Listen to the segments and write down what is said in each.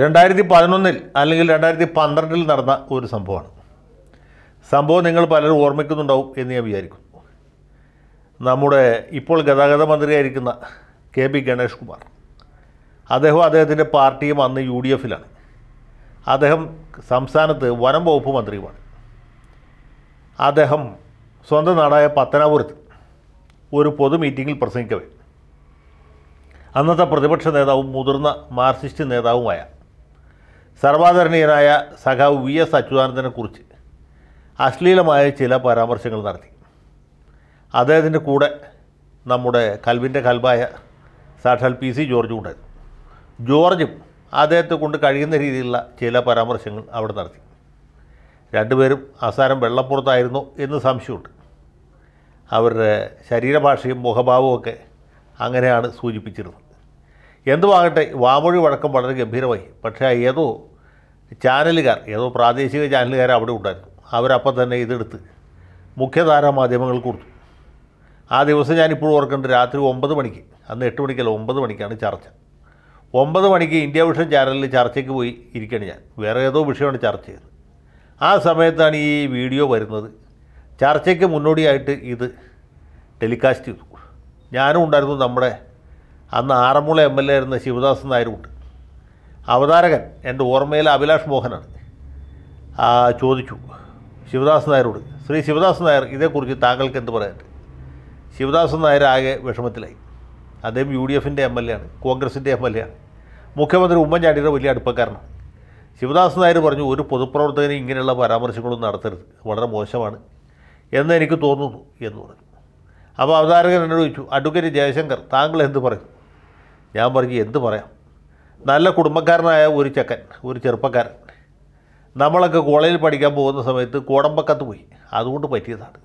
രണ്ടായിരത്തി പതിനൊന്നിൽ അല്ലെങ്കിൽ രണ്ടായിരത്തി പന്ത്രണ്ടിൽ നടന്ന ഒരു സംഭവമാണ് സംഭവം നിങ്ങൾ പലരും ഓർമ്മിക്കുന്നുണ്ടാവും എന്ന് ഞാൻ വിചാരിക്കുന്നു നമ്മുടെ ഇപ്പോൾ ഗതാഗത മന്ത്രിയായിരിക്കുന്ന കെ പി ഗണേഷ് കുമാർ അദ്ദേഹം അദ്ദേഹത്തിൻ്റെ പാർട്ടിയും അന്ന് യു ഡി എഫിലാണ് അദ്ദേഹം സംസ്ഥാനത്ത് വനം വകുപ്പ് മന്ത്രിയുമാണ് അദ്ദേഹം സ്വന്തം നാടായ പത്തനാപുരത്ത് ഒരു പൊതു മീറ്റിങ്ങിൽ പ്രസംഗിക്കവേ അന്നത്തെ പ്രതിപക്ഷ നേതാവും മുതിർന്ന മാർക്സിസ്റ്റ് നേതാവുമായ സർവാദരണീയനായ സഖാവ് വി എസ് അച്യുതാനന്ദനെക്കുറിച്ച് അശ്ലീലമായ ചില പരാമർശങ്ങൾ നടത്തി അദ്ദേഹത്തിൻ്റെ കൂടെ നമ്മുടെ കൽവിൻ്റെ കൽബായ സാക്ഷാൽ പി സി ജോർജും ഉണ്ടായിരുന്നു ജോർജും അദ്ദേഹത്തെ കൊണ്ട് കഴിയുന്ന രീതിയിലുള്ള ചില പരാമർശങ്ങൾ അവിടെ നടത്തി രണ്ടുപേരും അവസാനം വെള്ളപ്പുറത്തായിരുന്നു എന്ന് സംശയമുണ്ട് അവരുടെ ശരീരഭാഷയും മുഖഭാവവും ഒക്കെ അങ്ങനെയാണ് സൂചിപ്പിച്ചിരുന്നത് എന്തുവാകട്ടെ വാമൊഴി വഴക്കം വളരെ ഗംഭീരമായി പക്ഷേ ഏതോ ചാനലുകാർ ഏതോ പ്രാദേശിക ചാനലുകാർ അവിടെ ഉണ്ടായിരുന്നു അവരപ്പം തന്നെ ഇതെടുത്ത് മുഖ്യധാര മാധ്യമങ്ങൾ കൊടുത്തു ആ ദിവസം ഞാനിപ്പോഴും ഓർക്കുന്നുണ്ട് രാത്രി ഒമ്പത് മണിക്ക് അന്ന് എട്ട് മണിക്കല്ല ഒമ്പത് മണിക്കാണ് ചർച്ച ഒമ്പത് മണിക്ക് ഇന്ത്യ വിഷൻ ചാനലിൽ ചർച്ചയ്ക്ക് പോയി ഇരിക്കുകയാണ് ഞാൻ വേറെ ഏതോ വിഷയമാണ് ചർച്ച ചെയ്തത് ആ സമയത്താണ് ഈ വീഡിയോ വരുന്നത് ചർച്ചയ്ക്ക് മുന്നോടിയായിട്ട് ഇത് ടെലികാസ്റ്റ് ചെയ്തു ഞാനും ഉണ്ടായിരുന്നു നമ്മുടെ അന്ന് ആറന്മുള എം എൽ എ ആയിരുന്ന ശിവദാസൻ നായരുണ്ട് അവതാരകൻ എൻ്റെ ഓർമ്മയിൽ അഭിലാഷ് മോഹനാണ് ചോദിച്ചു ശിവദാസ് നായരോട് ശ്രീ ശിവദാസ് നായർ ഇതേക്കുറിച്ച് താങ്കൾക്ക് എന്ത് പറയാൻ ശിവദാസ് നായർ ആകെ വിഷമത്തിലായി അദ്ദേഹം യു ഡി എഫിൻ്റെ എം എൽ എ ആണ് കോൺഗ്രസിൻ്റെ എം എൽ എ ആണ് മുഖ്യമന്ത്രി ഉമ്മൻചാണ്ടിയുടെ വലിയ അടുപ്പക്കാരനാണ് ശിവദാസ് നായർ പറഞ്ഞു ഒരു പൊതുപ്രവർത്തകന് ഇങ്ങനെയുള്ള പരാമർശങ്ങളൊന്നും നടത്തരുത് വളരെ മോശമാണ് എന്ന് എനിക്ക് തോന്നുന്നു എന്ന് പറഞ്ഞു അപ്പോൾ അവതാരകൻ എന്നോട് ചോദിച്ചു അഡ്വക്കേറ്റ് ജയശങ്കർ താങ്കൾ എന്ത് പറയും ഞാൻ പറഞ്ഞു എന്ത് പറയാം നല്ല കുടുംബക്കാരനായ ഒരു ചെക്കൻ ഒരു ചെറുപ്പക്കാരൻ നമ്മളൊക്കെ കോളേജിൽ പഠിക്കാൻ പോകുന്ന സമയത്ത് കോടമ്പക്കത്ത് പോയി അതുകൊണ്ട് പറ്റിയതാണ്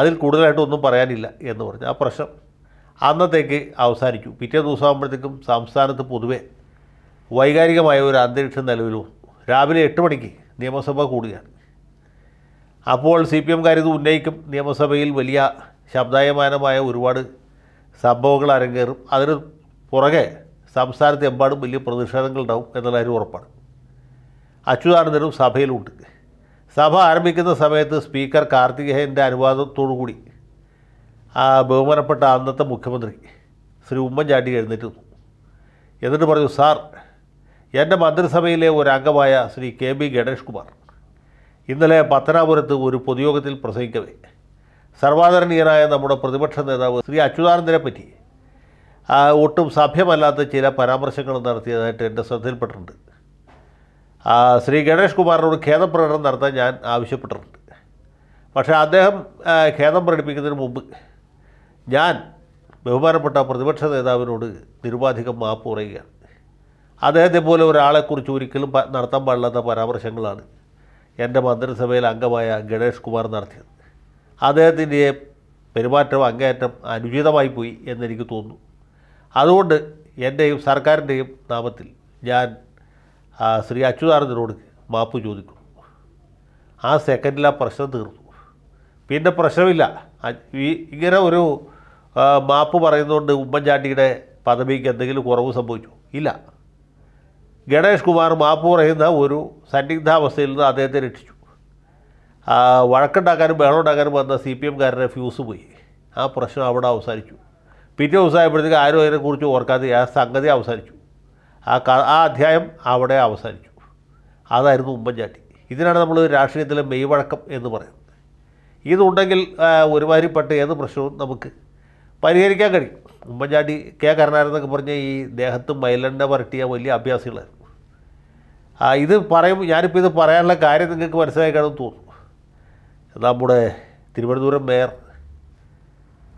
അതിൽ ഒന്നും പറയാനില്ല എന്ന് പറഞ്ഞു ആ പ്രശ്നം അന്നത്തേക്ക് അവസാനിച്ചു പിറ്റേ ദിവസം ആകുമ്പോഴത്തേക്കും സംസ്ഥാനത്ത് പൊതുവെ വൈകാരികമായ ഒരു അന്തരീക്ഷം നിലവിൽ വന്നു രാവിലെ എട്ട് മണിക്ക് നിയമസഭ കൂടുകയാണ് അപ്പോൾ സി പി എംകാർ ഇത് ഉന്നയിക്കും നിയമസഭയിൽ വലിയ ശബ്ദായമാനമായ ഒരുപാട് സംഭവങ്ങൾ അരങ്ങേറും അതിന് പുറകെ സംസ്ഥാനത്ത് എമ്പാടും വലിയ പ്രതിഷേധങ്ങളുണ്ടാവും എന്നുള്ള കാര്യം ഉറപ്പാണ് അച്യുതാനന്ദനും സഭയിലുണ്ട് സഭ ആരംഭിക്കുന്ന സമയത്ത് സ്പീക്കർ കാർത്തികേയൻ്റെ അനുവാദത്തോടുകൂടി ബഹുമാനപ്പെട്ട അന്നത്തെ മുഖ്യമന്ത്രി ശ്രീ ഉമ്മൻചാണ്ടി എഴുന്നേറ്റ് എന്നിട്ട് പറഞ്ഞു സാർ എൻ്റെ മന്ത്രിസഭയിലെ ഒരു ശ്രീ കെ ബി ഗണേഷ് കുമാർ ഇന്നലെ പത്തനാപുരത്ത് ഒരു പൊതുയോഗത്തിൽ പ്രസംഗിക്കവേ സർവാദരണീയനായ നമ്മുടെ പ്രതിപക്ഷ നേതാവ് ശ്രീ അച്യുതാനന്ദനെ പറ്റി ഒട്ടും സഭ്യമല്ലാത്ത ചില പരാമർശങ്ങൾ നടത്തിയതായിട്ട് എൻ്റെ ശ്രദ്ധയിൽപ്പെട്ടിട്ടുണ്ട് ശ്രീ ഗണേഷ് കുമാറിനോട് ഖേദപ്രകടനം നടത്താൻ ഞാൻ ആവശ്യപ്പെട്ടിട്ടുണ്ട് പക്ഷേ അദ്ദേഹം ഖേദം പ്രകടിപ്പിക്കുന്നതിന് മുമ്പ് ഞാൻ ബഹുമാനപ്പെട്ട പ്രതിപക്ഷ നേതാവിനോട് നിരുപാധികം മാപ്പ് പറയുകയാണ് അദ്ദേഹത്തെ പോലെ ഒരാളെക്കുറിച്ച് ഒരിക്കലും നടത്താൻ പാടില്ലാത്ത പരാമർശങ്ങളാണ് എൻ്റെ മന്ത്രിസഭയിൽ അംഗമായ ഗണേഷ് കുമാർ നടത്തിയത് അദ്ദേഹത്തിൻ്റെ പെരുമാറ്റം അങ്ങേയറ്റം അനുചിതമായി പോയി എന്നെനിക്ക് തോന്നുന്നു അതുകൊണ്ട് എൻ്റെയും സർക്കാരിൻ്റെയും നാമത്തിൽ ഞാൻ ശ്രീ അച്യുതാനന്ദനോട് മാപ്പ് ചോദിക്കും ആ സെക്കൻഡിൽ ആ പ്രശ്നം തീർന്നു പിന്നെ പ്രശ്നമില്ല ഈ ഇങ്ങനെ ഒരു മാപ്പ് പറയുന്നതുകൊണ്ട് ഉമ്മൻചാണ്ടിയുടെ പദവിക്ക് എന്തെങ്കിലും കുറവ് സംഭവിച്ചു ഇല്ല ഗണേഷ് കുമാർ മാപ്പ് പറയുന്ന ഒരു സന്നിഗ്ധാവസ്ഥയിൽ നിന്ന് അദ്ദേഹത്തെ രക്ഷിച്ചു വഴക്കുണ്ടാക്കാനും ബഹളം ഉണ്ടാക്കാനും വന്ന സി പി എംകാരുടെ ഫ്യൂസ് പോയി ആ പ്രശ്നം അവിടെ അവസാനിച്ചു പിറ്റേ ദിവസമായപ്പോഴത്തേക്ക് ആരും അതിനെക്കുറിച്ച് ഓർക്കാതെ ആ സംഗതി അവസാനിച്ചു ആ ആ അധ്യായം അവിടെ അവസാനിച്ചു അതായിരുന്നു ഉമ്മൻചാണ്ടി ഇതിനാണ് നമ്മൾ രാഷ്ട്രീയത്തിലെ മെയ്വഴക്കം എന്ന് പറയുന്നത് ഇതുണ്ടെങ്കിൽ ഒരുമാതിരിപ്പെട്ട ഏത് പ്രശ്നവും നമുക്ക് പരിഹരിക്കാൻ കഴിയും ഉമ്മൻചാണ്ടി കെ കരുണാകരനെന്നൊക്കെ പറഞ്ഞ ഈ ദേഹത്ത് മൈലണ്ട പരട്ടിയ വലിയ അഭ്യാസികളായിരുന്നു ഇത് പറയും ഞാനിപ്പോൾ ഇത് പറയാനുള്ള കാര്യം നിങ്ങൾക്ക് മനസ്സിലാക്കാണെന്ന് തോന്നുന്നു നമ്മുടെ തിരുവനന്തപുരം മേയർ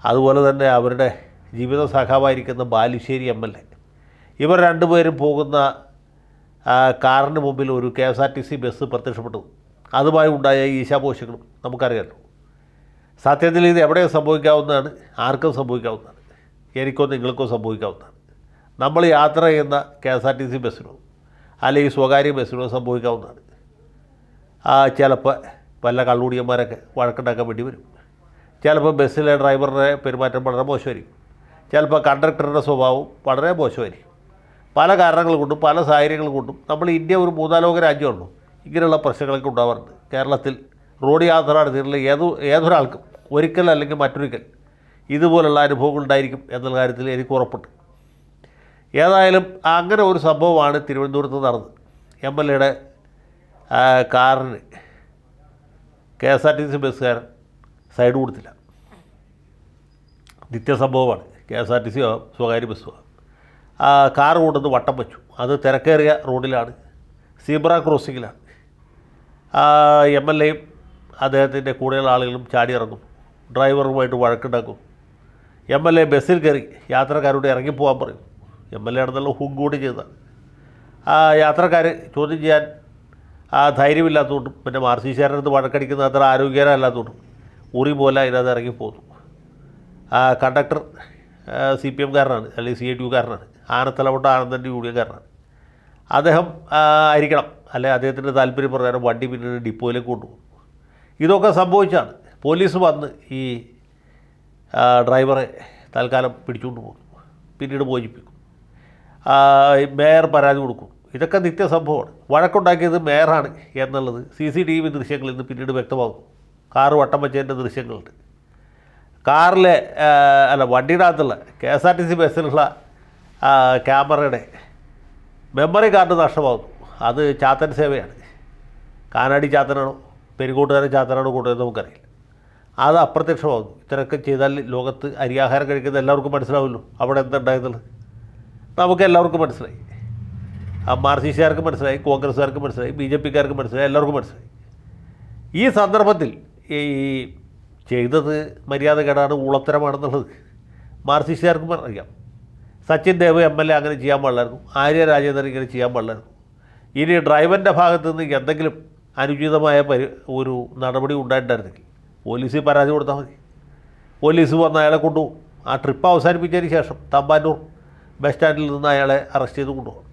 അതുപോലെ തന്നെ അവരുടെ ജീവിത സഖാവായിരിക്കുന്ന ബാലുശ്ശേരി എം എൽ എ ഇവർ രണ്ടുപേരും പോകുന്ന കാറിന് മുമ്പിൽ ഒരു K S R T C bus പ്രത്യക്ഷപ്പെട്ടു അതുമായി ഉണ്ടായ ഈശാപോഷങ്ങളും നമുക്കറിയാമല്ലോ സത്യത്തിൽ ഇത് എവിടെയും സംഭവിക്കാവുന്നതാണ് ആർക്കും സംഭവിക്കാവുന്നതാണ് എനിക്കോ നിങ്ങൾക്കോ സംഭവിക്കാവുന്നതാണ് നമ്മൾ യാത്ര ചെയ്യുന്ന K S R T C ബസ്സിനോ അല്ലെങ്കിൽ സ്വകാര്യ ബസ്സിനോ സംഭവിക്കാവുന്നതാണ് ചിലപ്പോൾ വല്ല കള്ളുകൂടിയന്മാരൊക്കെ വഴക്കുണ്ടാക്കാൻ വേണ്ടി വരും ചിലപ്പോൾ ബസ്സിലെ ഡ്രൈവറുടെ പെരുമാറ്റം വളരെ മോശമായിരിക്കും ചിലപ്പോൾ കണ്ടക്ടറുടെ സ്വഭാവം വളരെ മോശമായിരിക്കും പല കാരണങ്ങൾ കൊണ്ടും പല സാഹചര്യങ്ങൾ കൊണ്ടും നമ്മൾ ഇന്ത്യ ഒരു മൂന്നാലോക രാജ്യമുള്ളൂ ഇങ്ങനെയുള്ള പ്രശ്നങ്ങളൊക്കെ ഉണ്ടാവാറുണ്ട് കേരളത്തിൽ റോഡ് യാത്ര നടത്തിയിട്ടുള്ള ഏത് ഏതൊരാൾക്കും ഒരിക്കൽ അല്ലെങ്കിൽ മറ്റൊരിക്കൽ ഇതുപോലുള്ള അനുഭവങ്ങൾ ഉണ്ടായിരിക്കും എന്നുള്ള കാര്യത്തിൽ എനിക്ക് ഉറപ്പുണ്ട് ഏതായാലും അങ്ങനെ ഒരു സംഭവമാണ് തിരുവനന്തപുരത്ത് നടന്നത് എം എൽ എയുടെ കാറിന് K S R T C ബസ്സുകാരൻ സൈഡ് കൊടുത്തില്ല നിത്യസംഭവമാണ് കെ എസ് ആർ ടി സിയോ സ്വകാര്യ ബസ്സോ ആ കാർ കൊണ്ടുവന്ന് വട്ടം വെച്ചു അത് തിരക്കേറിയ റോഡിലാണ് സീബ്ര ക്രോസിങ്ങിലാണ് എം എൽ എയും അദ്ദേഹത്തിൻ്റെ കൂടെയുള്ള ആളുകളും ചാടി ഇറങ്ങും ഡ്രൈവറുമായിട്ട് വഴക്കുണ്ടാക്കും എം എൽ എ ബസ്സിൽ കയറി യാത്രക്കാരോട് ഇറങ്ങിപ്പോകാൻ പറയും എം എൽ എ ആണെന്നുള്ള ഹുഗ് കൂടി ആ യാത്രക്കാർ ചോദ്യം ചെയ്യാൻ ആ ധൈര്യമില്ലാത്തതുകൊണ്ടും പിന്നെ മാർ സി ശാരനടുത്ത് വഴക്കടിക്കുന്ന അത്ര ആരോഗ്യകരമല്ലാത്തതുകൊണ്ടും ഉറി പോലെ അതിനകത്ത് ഇറങ്ങിപ്പോന്നു ആ കണ്ടക്ടർ സി പി കാരനാണ് അല്ലെങ്കിൽ സി ഐ കാരനാണ് ആനത്തലവട്ട ആനന്ദൻ്റെ കാരനാണ് അദ്ദേഹം ആയിരിക്കണം അല്ലെ അദ്ദേഹത്തിൻ്റെ പ്രകാരം വണ്ടി പിന്നീട് ഡിപ്പോയിലേക്ക് കൊണ്ടുപോകും ഇതൊക്കെ സംഭവിച്ചാണ് പോലീസ് വന്ന് ഈ ഡ്രൈവറെ തൽക്കാലം പിടിച്ചുകൊണ്ട് പോകും പിന്നീട് മോചിപ്പിക്കും മേയർ പരാതി കൊടുക്കും ഇതൊക്കെ നിത്യസംഭവമാണ് വഴക്കുണ്ടാക്കിയത് മേയറാണ് എന്നുള്ളത് സി സി ടി വി ദൃശ്യങ്ങളിൽ നിന്ന് പിന്നീട് വ്യക്തമാകും കാറ് വട്ടം വച്ചതിൻ്റെ ദൃശ്യങ്ങളുണ്ട് കാറിലെ അല്ല വണ്ടിയുടെ അകത്തുള്ള K S R T C ബസ്സിലുള്ള ക്യാമറയുടെ മെമ്മറി കാർഡ് നഷ്ടമാകുന്നു അത് ചാത്തൻ സേവയാണ് കാനാടി ചാത്തനാണോ പെരുകൂട്ടുകാരൻ ചാത്തനാണോ കൂട്ടുന്നത് നമുക്കറിയില്ല അത് അപ്രത്യക്ഷമാകുന്നു ഇത്രയൊക്കെ ചെയ്താൽ ലോകത്ത് അരിയാഹാരം കഴിക്കുന്ന എല്ലാവർക്കും മനസ്സിലാവുമല്ലോ അവിടെ എന്തുണ്ടായെന്നുള്ളത് നമുക്ക് എല്ലാവർക്കും മനസ്സിലായി മാർസിസ്റ്റുകാർക്ക് മനസ്സിലായി കോൺഗ്രസ്സുകാർക്ക് മനസ്സിലായി ബി ജെ പിക്കാർക്ക് മനസ്സിലായി എല്ലാവർക്കും മനസ്സിലായി ഈ സന്ദർഭത്തിൽ ഈ ചെയ്തത് മര്യാദകേടാണ് ഊളത്തരമാണെന്നുള്ളത് മാർസിസ്റ്റുകാർക്കും പറയാം Sachin Dev M L A അങ്ങനെ ചെയ്യാൻ പാടില്ലായിരുന്നു ആര്യ രാജേന്ദ്രൻ ഇങ്ങനെ ചെയ്യാൻ പാടില്ലായിരുന്നു ഇനി ഡ്രൈവറിൻ്റെ ഭാഗത്തു നിന്ന് എന്തെങ്കിലും അനുചിതമായ പരി ഒരു നടപടി ഉണ്ടായിട്ടുണ്ടായിരുന്നെങ്കിൽ പോലീസിൽ പരാതി കൊടുത്താൽ മതി പോലീസ് വന്ന് അയാളെ കൊണ്ടുപോകും ആ ട്രിപ്പ് അവസാനിപ്പിച്ചതിന് ശേഷം തമ്പാനൂർ ബസ് സ്റ്റാൻഡിൽ നിന്ന് അയാളെ അറസ്റ്റ് ചെയ്ത് കൊണ്ടുപോകും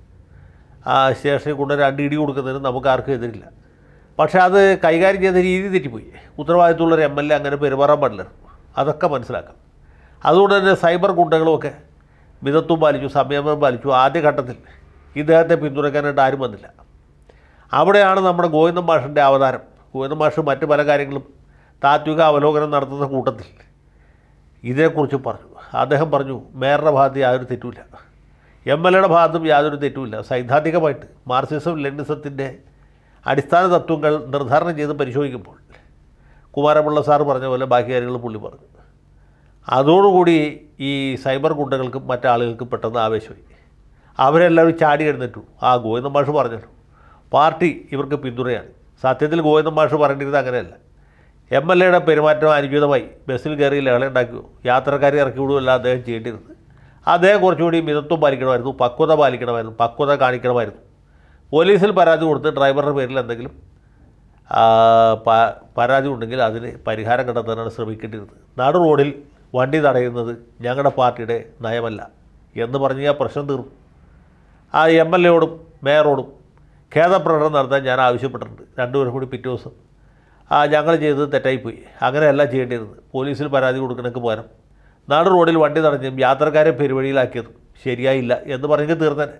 ആ സ്റ്റേഷനിൽ കൊണ്ട് രണ്ട് ഇടി കൊടുക്കുന്നതിന് നമുക്ക് ആർക്കും എതിരില്ല പക്ഷേ അത് കൈകാര്യം ചെയ്ത രീതി തെറ്റിപ്പോയി ഉത്തരവാദിത്തമുള്ള ഒരു എം എൽ എ അങ്ങനെ പെരുമാറാൻ പാടില്ല അതൊക്കെ മനസ്സിലാക്കാം അതുകൊണ്ട് തന്നെ സൈബർ ഗുണ്ടകളുമൊക്കെ മിതത്വം പാലിച്ചു സംയമനം പാലിച്ചു ആദ്യഘട്ടത്തിൽ ഇദ്ദേഹത്തെ പിന്തുണയ്ക്കാനായിട്ട് ആരും വന്നില്ല അവിടെയാണ് നമ്മുടെ ഗോവിന്ദൻ മാഷിൻ്റെ അവതാരം ഗോവിന്ദൻ മാഷ് മറ്റു പല കാര്യങ്ങളും താത്വിക അവലോകനം നടത്തുന്ന കൂട്ടത്തിൽ ഇതേക്കുറിച്ച് പറഞ്ഞു അദ്ദേഹം പറഞ്ഞു മേയറുടെ ഭാഗത്ത് യാതൊരു തെറ്റുമില്ല എം എൽ എയുടെ ഭാഗത്തും യാതൊരു തെറ്റുമില്ല സൈദ്ധാന്തികമായിട്ട് മാർസിസം ലെനിസത്തിൻ്റെ അടിസ്ഥാന തത്വങ്ങൾ നിർദ്ധാരണം ചെയ്ത് പരിശോധിക്കുമ്പോൾ കുമാരപിള്ള സാർ പറഞ്ഞ പോലെ ബാക്കി കാര്യങ്ങൾ പുള്ളി പറഞ്ഞു അതോടുകൂടി ഈ സൈബർ ഗുണ്ടകൾക്കും മറ്റാളുകൾക്കും പെട്ടെന്ന് ആവേശമായി അവരെല്ലാവരും ചാടി എഴുന്നേറ്റു ആ ഗോവിന്ദൻ മാഷ് പറഞ്ഞല്ലോ പാർട്ടി ഇവർക്ക് പിന്തുണയാണ് സത്യത്തിൽ ഗോവിന്ദൻ മാഷ് പറയേണ്ടിരുന്നത് അങ്ങനെയല്ല എം എൽ എയുടെ പെരുമാറ്റം അനുചിതമായി ബസ്സിൽ കയറി ലഹളയുണ്ടാക്കുകയോ യാത്രക്കാരെ ഇറക്കി വിടുമല്ല അദ്ദേഹം ചെയ്യേണ്ടിയിരുന്നത് അദ്ദേഹം കുറച്ചുകൂടി മിതത്വം പാലിക്കണമായിരുന്നു പക്വത പാലിക്കണമായിരുന്നു പക്വത കാണിക്കണമായിരുന്നു പോലീസിൽ പരാതി കൊടുത്ത് ഡ്രൈവറുടെ പേരിൽ എന്തെങ്കിലും പരാതി ഉണ്ടെങ്കിൽ അതിന് പരിഹാരം കണ്ടെത്താനാണ് ശ്രമിക്കേണ്ടിയിരുന്നത് നാട് റോഡിൽ വണ്ടി തടയുന്നത് ഞങ്ങളുടെ പാർട്ടിയുടെ നയമല്ല എന്ന് പറഞ്ഞ് ആ പ്രശ്നം തീർന്നു ആ എം എൽ എയോടും മേയറോടും ഖേദപ്രകടനം നടത്താൻ ഞാൻ ആവശ്യപ്പെട്ടിട്ടുണ്ട് രണ്ടുപേരും കൂടി പിറ്റേ ദിവസം ആ ഞങ്ങൾ ചെയ്തത് തെറ്റായിപ്പോയി അങ്ങനെയല്ല ചെയ്യേണ്ടിയിരുന്നത് പോലീസിൽ പരാതി കൊടുക്കണമെങ്കിൽ പോരാം നാട് റോഡിൽ വണ്ടി തടഞ്ഞും യാത്രക്കാരെ പെരുവഴിയിലാക്കിയതും ശരിയായില്ല എന്ന് പറഞ്ഞെങ്കിൽ തീർന്നേനെ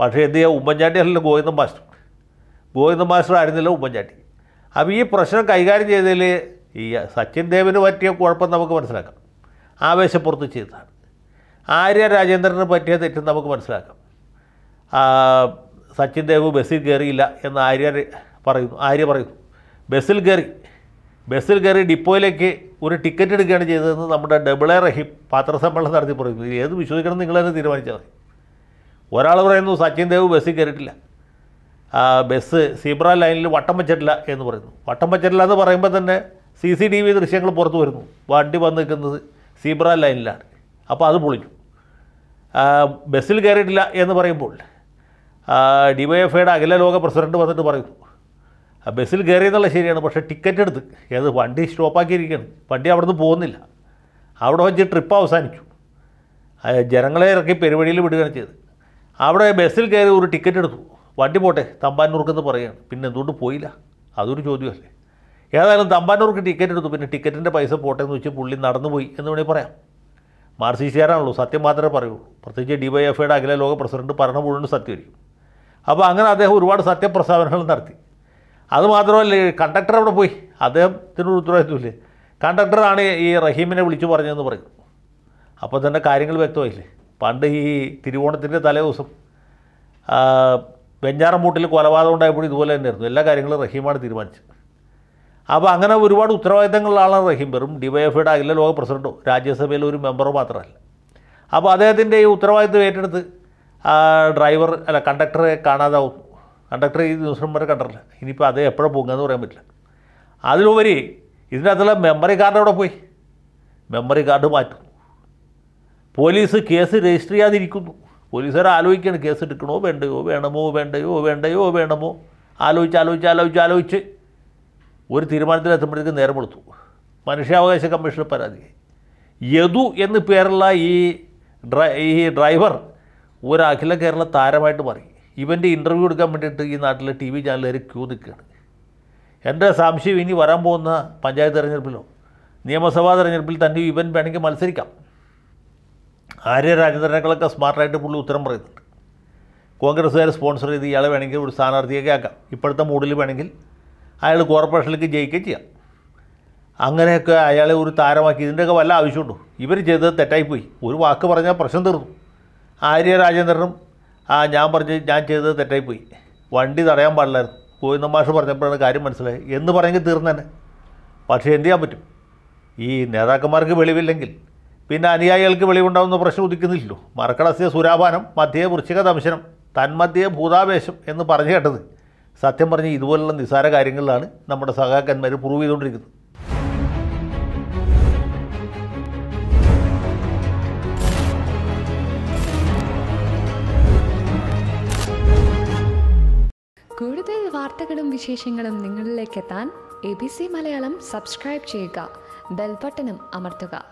പക്ഷേ എന്ത് ചെയ്യുക ഉമ്മൻചാണ്ടി അല്ലല്ലോ ഗോവിന്ദൻ മാസ്റ്റർ ഗോവിന്ദൻ മാസ്റ്റർ ആയിരുന്നില്ല ഉമ്മൻചാണ്ടി അപ്പോൾ ഈ പ്രശ്നം കൈകാര്യം ചെയ്തതിൽ ഈ സച്ചിൻ ദേവിന് പറ്റിയ കുഴപ്പം നമുക്ക് മനസ്സിലാക്കാം ആവേശപ്പുറത്ത് ചെയ്തതാണ് ആര്യ രാജേന്ദ്രന് പറ്റിയ തെറ്റ് നമുക്ക് മനസ്സിലാക്കാം സച്ചിൻ ദേവ് ബസ്സിൽ കയറിയില്ല എന്ന് ആര്യ പറയുന്നു ആര്യ പറയുന്നു ബസ്സിൽ കയറി ബസ്സിൽ കയറി ഡിപ്പോയിലേക്ക് ഒരു ടിക്കറ്റ് എടുക്കുകയാണ് ചെയ്തതെന്ന് നമ്മുടെ ഡബിൾ എ റഹീം പാത്രസമ്മേളനം നടത്തി പറയുന്നു ഏത് വിശ്വസിക്കണം നിങ്ങൾ തന്നെ തീരുമാനിച്ചാൽ മതി ഒരാൾ പറയുന്നു സച്ചിൻ ദേവ് ബസ്സിൽ കയറിയിട്ടില്ല ബസ് സീബ്ര ലൈനിൽ വട്ടം വെച്ചിട്ടില്ല എന്ന് പറയുന്നു വട്ടം വെച്ചിട്ടില്ല എന്ന് പറയുമ്പോൾ തന്നെ സി സി ടി വി ദൃശ്യങ്ങൾ പുറത്തു വരുന്നു വണ്ടി വന്ന് നിൽക്കുന്നത് സീബ്ര ലൈനിലാണ് അപ്പോൾ അത് പൊളിഞ്ഞു ബസ്സിൽ കയറിയിട്ടില്ല എന്ന് പറയുമ്പോൾ ഡി വൈ എഫ് ഐയുടെ അഖില ലോക പ്രസിഡന്റ് വന്നിട്ട് പറയുന്നു ബസ്സിൽ കയറിയെന്നുള്ള ശരിയാണ് പക്ഷേ ടിക്കറ്റ് എടുത്ത് ഏത് വണ്ടി സ്റ്റോപ്പാക്കിയിരിക്കുകയാണ് വണ്ടി അവിടെ നിന്ന് പോകുന്നില്ല അവിടെ വെച്ച് ട്രിപ്പ് അവസാനിച്ചു ജനങ്ങളെ ഇറക്കി പെരുവഴിയിൽ വിടുകയാണ് ചെയ്തത് അവിടെ ബസ്സിൽ കയറി ഒരു ടിക്കറ്റ് എടുത്തു വണ്ടി പോട്ടെ തമ്പാനൂർക്കെന്ന് പറയുകയാണ് പിന്നെ എന്തുകൊണ്ട് പോയില്ല അതൊരു ചോദ്യമല്ലേ ഏതായാലും തമ്പാനൂർക്ക് ടിക്കറ്റ് എടുത്തു പിന്നെ ടിക്കറ്റിൻ്റെ പൈസ പോട്ടെ എന്ന് വെച്ച് പുള്ളി നടന്നു പോയി എന്ന് വേണമെങ്കിൽ പറയാം മാർസിസിയാരാണല്ലോ സത്യം മാത്രമേ പറയുള്ളൂ പ്രത്യേകിച്ച് ഡി വൈ എഫ് ഐയുടെ അഖില ലോക പ്രസിഡന്റ് ഭരണ മുഴുവൻ സത്യമായിരിക്കും അപ്പോൾ അങ്ങനെ അദ്ദേഹം ഒരുപാട് സത്യപ്രസ്താവനകൾ നടത്തി അതുമാത്രമല്ല കണ്ടക്ടർ അവിടെ പോയി അദ്ദേഹത്തിനൊരു ഉത്തരവാദിത്വമില്ലേ കണ്ടക്ടറാണ് ഈ റഹീമിനെ വിളിച്ചു പറഞ്ഞതെന്ന് പറയും അപ്പോൾ തന്നെ കാര്യങ്ങൾ വ്യക്തമായില്ലേ പണ്ട് ഈ തിരുവോണത്തിൻ്റെ തലേദിവസം വെഞ്ഞാറമ്പൂട്ടിൽ കൊലപാതകം ഉണ്ടായപ്പോഴും ഇതുപോലെ തന്നെയായിരുന്നു എല്ലാ കാര്യങ്ങളും റഹീമാണ് തീരുമാനിച്ചത് അപ്പോൾ അങ്ങനെ ഒരുപാട് ഉത്തരവാദിത്തങ്ങളിലാണ് ആളാണ് റഹീം വെറും ഡിവൈഎഫ്ഐയുടെ അഖില ലോക പ്രസിഡൻറ്റോ രാജ്യസഭയിലെ ഒരു മെമ്പറോ മാത്രമല്ല അപ്പോൾ അദ്ദേഹത്തിൻ്റെ ഈ ഉത്തരവാദിത്തം ഏറ്റെടുത്ത് ഡ്രൈവർ അല്ല കണ്ടക്ടറെ കാണാതാവും കണ്ടക്ടർ ഈ ദിവസം വരെ കണ്ടിട്ടില്ല ഇനിയിപ്പോൾ അതേ എപ്പോഴും എന്ന് പറയാൻ പറ്റില്ല അതിലുപരി ഇതിനകത്തുള്ള മെമ്മറി കാർഡ് അവിടെ പോയി മെമ്മറി കാർഡ് മാറ്റും പോലീസ് കേസ് രജിസ്റ്റർ ചെയ്യാതിരിക്കുന്നു പോലീസുകാർ ആലോചിക്കുകയാണ് കേസ് എടുക്കണോ വേണ്ടയോ വേണമോ വേണ്ടയോ വേണ്ടയോ വേണമോ ആലോചിച്ച് ആലോചിച്ച് ആലോചിച്ച് ആലോചിച്ച് ഒരു തീരുമാനത്തിലെത്തുമ്പോഴേക്ക് നേരം കൊടുത്തു മനുഷ്യാവകാശ കമ്മീഷന് പരാതി യദു എന്ന് പേരുള്ള ഈ ഡ്രൈ ഈ ഡ്രൈവർ ഒരു അഖില കേരള താരമായിട്ട് മാറി ഇവൻ്റെ ഇൻ്റർവ്യൂ എടുക്കാൻ വേണ്ടിയിട്ട് ഈ നാട്ടിലെ ടി വി ചാനലുകാർ ക്യൂ നിൽക്കുകയാണ് എൻ്റെ സംശയം ഇനി വരാൻ പോകുന്ന പഞ്ചായത്ത് തെരഞ്ഞെടുപ്പിലോ നിയമസഭാ തെരഞ്ഞെടുപ്പിൽ തന്നെ ഇവൻ വേണമെങ്കിൽ മത്സരിക്കാം ആര്യ രാജേന്ദ്രനേക്കാളൊക്കെ സ്മാർട്ടായിട്ട് പുള്ളി ഉത്തരം പറയുന്നുണ്ട് കോൺഗ്രസ്സുകാർ സ്പോൺസർ ചെയ്ത് ഇയാളെ വേണമെങ്കിൽ ഒരു സ്ഥാനാർത്ഥിയൊക്കെ ആക്കാം ഇപ്പോഴത്തെ മൂഡിൽ വേണമെങ്കിൽ അയാൾ കോർപ്പറേഷനിലേക്ക് ജയിക്കുകയും ചെയ്യാം അങ്ങനെയൊക്കെ അയാളെ ഒരു താരമാക്കി ഇതിൻ്റെയൊക്കെ വല്ല ആവശ്യമുണ്ടോ ഇവർ ചെയ്തത് തെറ്റായിപ്പോയി ഒരു വാക്ക് പറഞ്ഞാൽ പ്രശ്നം തീർന്നു ആര്യ രാജേന്ദ്രനും ആ ഞാൻ പറഞ്ഞ് ഞാൻ ചെയ്തത് തെറ്റായിപ്പോയി വണ്ടി തടയാൻ പാടില്ലായിരുന്നു ഗോവിന്ദ മാഷ് പറഞ്ഞപ്പോഴാണ് കാര്യം മനസ്സിലായി എന്ന് തീർന്നു തന്നെ പക്ഷേ എന്ത് ചെയ്യാൻ പറ്റും ഈ നേതാക്കന്മാർക്ക് വെളിവില്ലെങ്കിൽ പിന്നെ അനുയായികൾക്ക് വെളിവുണ്ടാവുന്ന പ്രശ്നം ഉദിക്കുന്നില്ലല്ലോ മറക്കടസ്യ സുരാപാനം മധ്യേ വൃശ്ചിക ദംശനം തന്മധ്യേ ഭൂതാവേശം എന്ന് പറഞ്ഞു കേട്ടത് സത്യം പറഞ്ഞ് ഇതുപോലുള്ള നിസ്സാര കാര്യങ്ങളിലാണ് നമ്മുടെ സഹാക്കന്മാർ പ്രൂവ് ചെയ്തുകൊണ്ടിരിക്കുന്നത് കൂടുതൽ വാർത്തകളും വിശേഷങ്ങളും നിങ്ങളിലേക്ക് എത്താൻ A B C Malayalam subscribe ചെയ്യുക ബെൽബട്ടനും അമർത്തുക